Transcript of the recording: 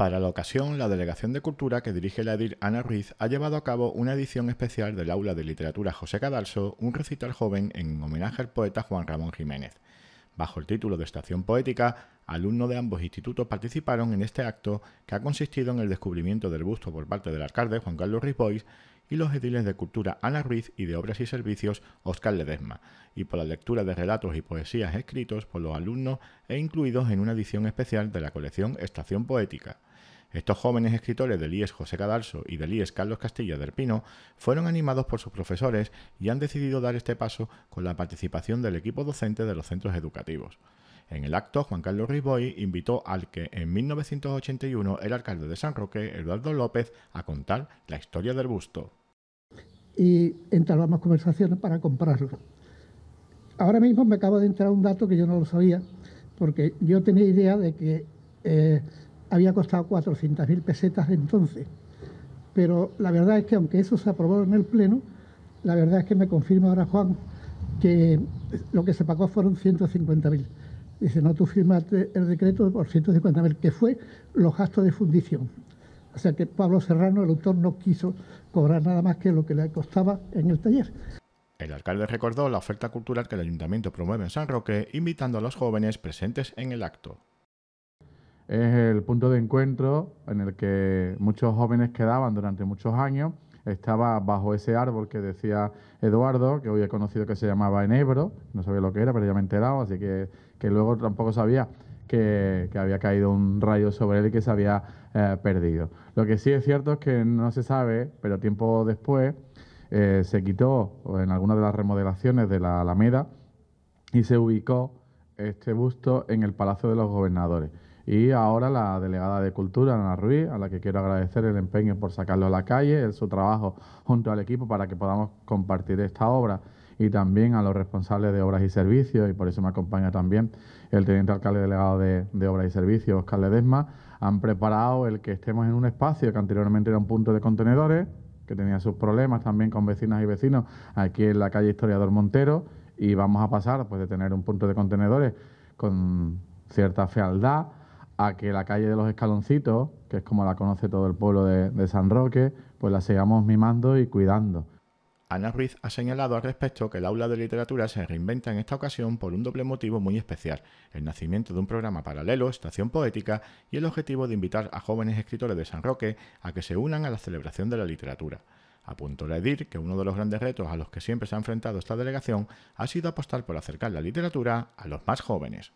Para la ocasión, la Delegación de Cultura que dirige la dir Ana Ruiz ha llevado a cabo una edición especial del Aula de Literatura José Cadalso, un recital joven en homenaje al poeta Juan Ramón Jiménez. Bajo el título de Estación Poética, alumnos de ambos institutos participaron en este acto que ha consistido en el descubrimiento del busto por parte del alcalde Juan Carlos Ribois y los ediles de Cultura Ana Ruiz y de Obras y Servicios Oscar Ledesma, y por la lectura de relatos y poesías escritos por los alumnos e incluidos en una edición especial de la colección Estación Poética. Estos jóvenes escritores del IES José Cadalso y del IES Carlos Castilla del Pino fueron animados por sus profesores y han decidido dar este paso con la participación del equipo docente de los centros educativos. En el acto, Juan Carlos Riboy invitó al que en 1981 era alcalde de San Roque, Eduardo López, a contar la historia del busto. Y entablamos conversaciones para comprarlo. Ahora mismo me acabo de entrar un dato que yo no lo sabía, porque yo tenía idea de que eh, había costado 400.000 pesetas entonces. Pero la verdad es que aunque eso se aprobó en el Pleno, la verdad es que me confirma ahora Juan que lo que se pagó fueron 150.000. Dice, no, tú firmaste el decreto por 150.000, que fue los gastos de fundición. O sea que Pablo Serrano, el autor, no quiso cobrar nada más que lo que le costaba en el taller. El alcalde recordó la oferta cultural que el ayuntamiento promueve en San Roque, invitando a los jóvenes presentes en el acto es el punto de encuentro en el que muchos jóvenes quedaban durante muchos años. Estaba bajo ese árbol que decía Eduardo, que hoy he conocido que se llamaba Enebro, no sabía lo que era, pero ya me he enterado, así que, que luego tampoco sabía que, había caído un rayo sobre él y que se había eh, perdido. Lo que sí es cierto es que no se sabe, pero tiempo después eh, se quitó en alguna de las remodelaciones de la Alameda y se ubicó este busto en el Palacio de los Gobernadores. Y ahora la delegada de Cultura, Ana Ruiz, a la que quiero agradecer el empeño por sacarlo a la calle, su trabajo junto al equipo para que podamos compartir esta obra y también a los responsables de Obras y Servicios, y por eso me acompaña también el teniente alcalde delegado de, Obras y Servicios, Oscar Ledesma, han preparado el que estemos en un espacio que anteriormente era un punto de contenedores, que tenía sus problemas también con vecinas y vecinos aquí en la calle Historiador Montero, y vamos a pasar pues, de tener un punto de contenedores con cierta fealdad, a que la calle de los escaloncitos, que es como la conoce todo el pueblo de, San Roque, pues la sigamos mimando y cuidando. Ana Ruiz ha señalado al respecto que el aula de literatura se reinventa en esta ocasión por un doble motivo muy especial, el nacimiento de un programa paralelo, Estación Poética, y el objetivo de invitar a jóvenes escritores de San Roque a que se unan a la celebración de la literatura. Apuntó de Edir que uno de los grandes retos a los que siempre se ha enfrentado esta delegación ha sido apostar por acercar la literatura a los más jóvenes.